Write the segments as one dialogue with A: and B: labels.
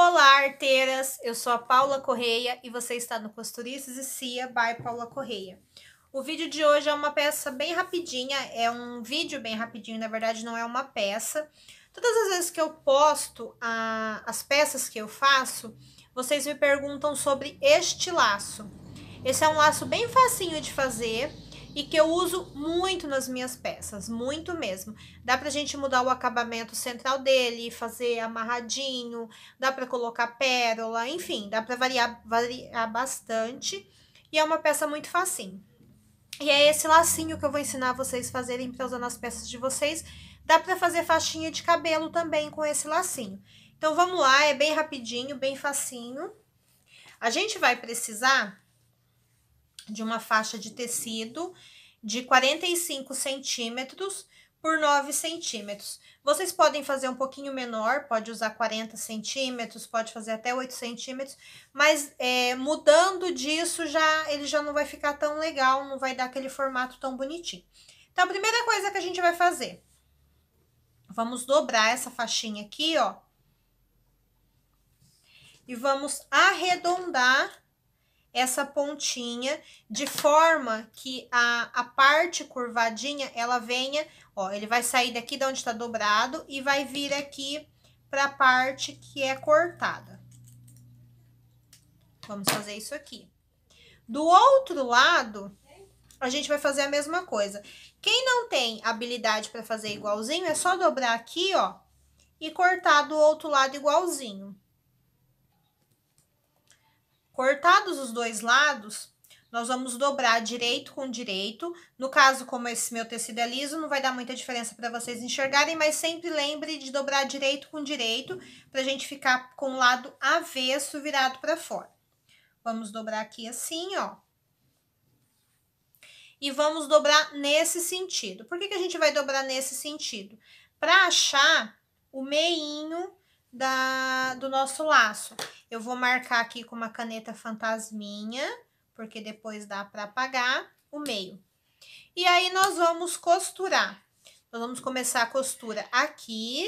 A: Olá, arteiras! Eu sou a Paula Correia e você está no Costurices e Cia by Paula Correia. O vídeo de hoje é uma peça bem rapidinha, é um vídeo bem rapidinho, na verdade não é uma peça. Todas as vezes que eu posto a, as peças que eu faço, vocês me perguntam sobre este laço. Esse é um laço bem facinho de fazer, e que eu uso muito nas minhas peças, muito mesmo. Dá pra gente mudar o acabamento central dele, fazer amarradinho, dá pra colocar pérola, enfim, dá pra variar, variar bastante. E é uma peça muito facinho. E é esse lacinho que eu vou ensinar vocês fazerem pra usar nas peças de vocês. Dá pra fazer faixinha de cabelo também com esse lacinho. Então, vamos lá, é bem rapidinho, bem facinho. A gente vai precisar de uma faixa de tecido de 45 centímetros por 9 centímetros. Vocês podem fazer um pouquinho menor, pode usar 40 centímetros, pode fazer até 8 centímetros, mas é, mudando disso já ele já não vai ficar tão legal, não vai dar aquele formato tão bonitinho. Então, a primeira coisa que a gente vai fazer, vamos dobrar essa faixinha aqui, ó, e vamos arredondar essa pontinha de forma que a, a parte curvadinha ela venha, ó, ele vai sair daqui de onde está dobrado e vai vir aqui para a parte que é cortada. Vamos fazer isso aqui. Do outro lado, a gente vai fazer a mesma coisa. Quem não tem habilidade para fazer igualzinho, é só dobrar aqui, ó, e cortar do outro lado igualzinho. Cortados os dois lados, nós vamos dobrar direito com direito. No caso, como esse meu tecido é liso, não vai dar muita diferença para vocês enxergarem, mas sempre lembre de dobrar direito com direito, para a gente ficar com o lado avesso virado para fora. Vamos dobrar aqui assim, ó. E vamos dobrar nesse sentido. Por que, que a gente vai dobrar nesse sentido? Para achar o meinho da, do nosso laço. Eu vou marcar aqui com uma caneta fantasminha, porque depois dá para apagar o meio. E aí, nós vamos costurar. Nós vamos começar a costura aqui,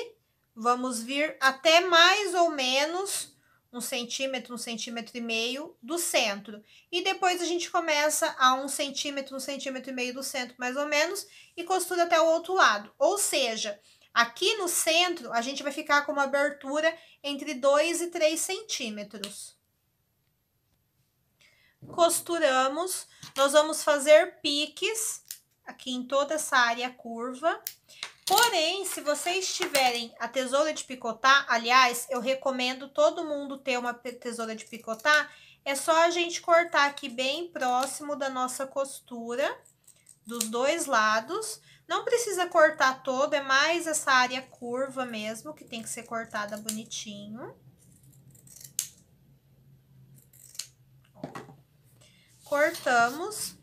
A: vamos vir até mais ou menos um centímetro, um centímetro e meio do centro. E depois a gente começa a um centímetro, um centímetro e meio do centro, mais ou menos, e costura até o outro lado. Ou seja, Aqui no centro, a gente vai ficar com uma abertura entre 2 e 3 centímetros. Costuramos, nós vamos fazer piques aqui em toda essa área curva. Porém, se vocês tiverem a tesoura de picotar, aliás, eu recomendo todo mundo ter uma tesoura de picotar, é só a gente cortar aqui bem próximo da nossa costura, dos dois lados, não precisa cortar todo, é mais essa área curva mesmo, que tem que ser cortada bonitinho. Cortamos.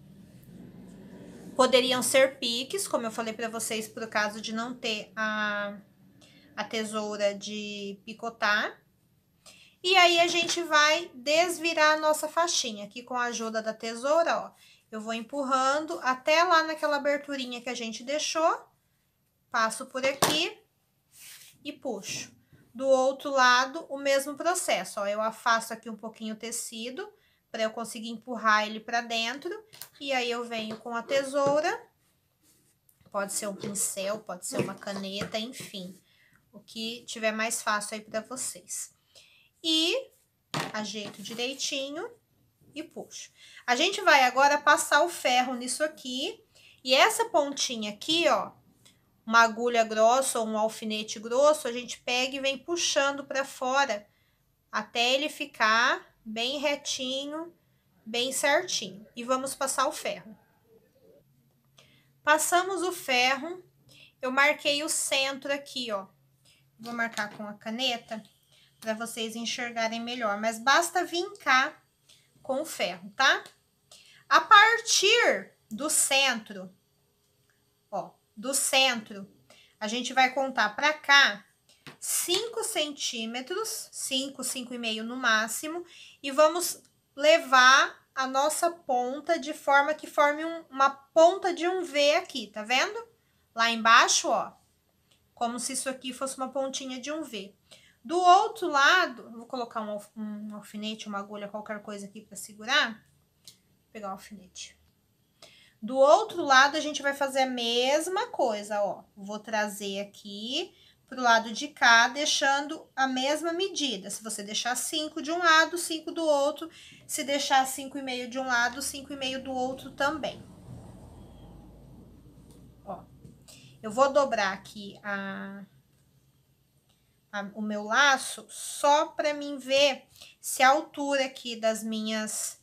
A: Poderiam ser piques, como eu falei para vocês, por caso de não ter a, a tesoura de picotar. E aí, a gente vai desvirar a nossa faixinha aqui com a ajuda da tesoura, ó. Eu vou empurrando até lá naquela aberturinha que a gente deixou, passo por aqui e puxo. Do outro lado, o mesmo processo, ó, eu afasto aqui um pouquinho o tecido, para eu conseguir empurrar ele para dentro, e aí eu venho com a tesoura, pode ser um pincel, pode ser uma caneta, enfim, o que tiver mais fácil aí para vocês. E ajeito direitinho e puxo. A gente vai agora passar o ferro nisso aqui. E essa pontinha aqui, ó, uma agulha grossa ou um alfinete grosso, a gente pega e vem puxando para fora até ele ficar bem retinho, bem certinho. E vamos passar o ferro. Passamos o ferro, eu marquei o centro aqui, ó. Vou marcar com a caneta para vocês enxergarem melhor, mas basta vincar com o ferro, tá? A partir do centro, ó, do centro, a gente vai contar para cá 5 centímetros, 5, meio no máximo, e vamos levar a nossa ponta de forma que forme um, uma ponta de um V aqui, tá vendo? Lá embaixo, ó, como se isso aqui fosse uma pontinha de um V. Do outro lado, vou colocar um, um alfinete, uma agulha, qualquer coisa aqui para segurar. Vou pegar o um alfinete. Do outro lado, a gente vai fazer a mesma coisa, ó. Vou trazer aqui pro lado de cá, deixando a mesma medida. Se você deixar cinco de um lado, cinco do outro. Se deixar cinco e meio de um lado, cinco e meio do outro também. Ó. Eu vou dobrar aqui a a, o meu laço só para mim ver se a altura aqui das minhas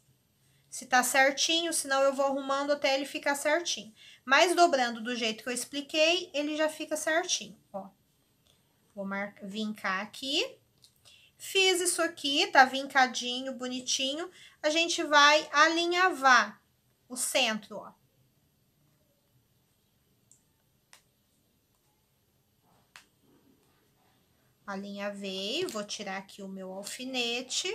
A: se tá certinho, senão eu vou arrumando até ele ficar certinho. Mas dobrando do jeito que eu expliquei, ele já fica certinho, ó. Vou marcar, vincar aqui. Fiz isso aqui, tá vincadinho, bonitinho. A gente vai alinhavar o centro, ó. A linha veio, vou tirar aqui o meu alfinete.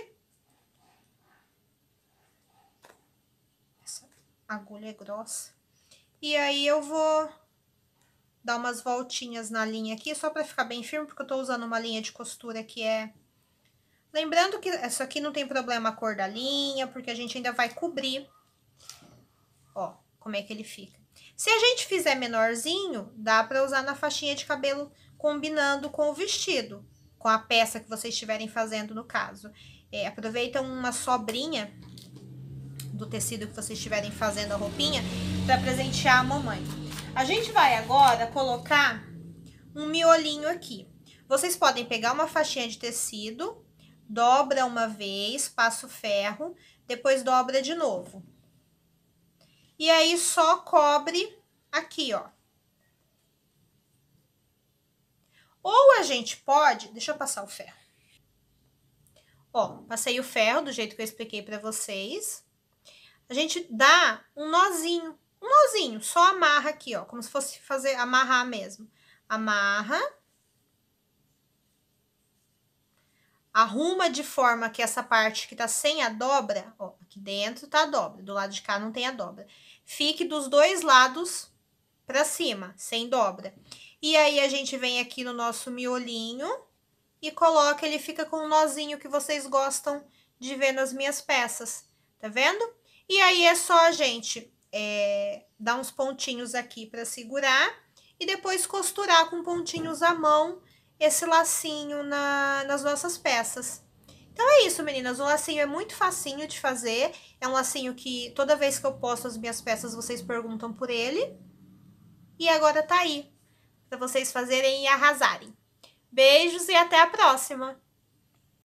A: Essa agulha é grossa. E aí, eu vou dar umas voltinhas na linha aqui, só pra ficar bem firme, porque eu tô usando uma linha de costura que é... Lembrando que essa aqui não tem problema a cor da linha, porque a gente ainda vai cobrir. Ó, como é que ele fica. Se a gente fizer menorzinho, dá pra usar na faixinha de cabelo combinando com o vestido, com a peça que vocês estiverem fazendo no caso. É, aproveita uma sobrinha do tecido que vocês estiverem fazendo a roupinha para presentear a mamãe. A gente vai agora colocar um miolinho aqui. Vocês podem pegar uma faixinha de tecido, dobra uma vez, passa o ferro, depois dobra de novo. E aí só cobre aqui, ó. Ou a gente pode, deixa eu passar o ferro. Ó, passei o ferro do jeito que eu expliquei para vocês. A gente dá um nozinho, um nozinho, só amarra aqui, ó, como se fosse fazer amarrar mesmo. Amarra. Arruma de forma que essa parte que tá sem a dobra, ó, aqui dentro tá a dobra, do lado de cá não tem a dobra. Fique dos dois lados para cima, sem dobra. E aí a gente vem aqui no nosso miolinho e coloca, ele fica com um nozinho que vocês gostam de ver nas minhas peças, tá vendo? E aí é só a gente é, dar uns pontinhos aqui para segurar e depois costurar com pontinhos à mão esse lacinho na, nas nossas peças. Então é isso, meninas. O lacinho é muito facinho de fazer. É um lacinho que toda vez que eu posto as minhas peças, vocês perguntam por ele. E agora tá aí para vocês fazerem e arrasarem. Beijos e até a próxima!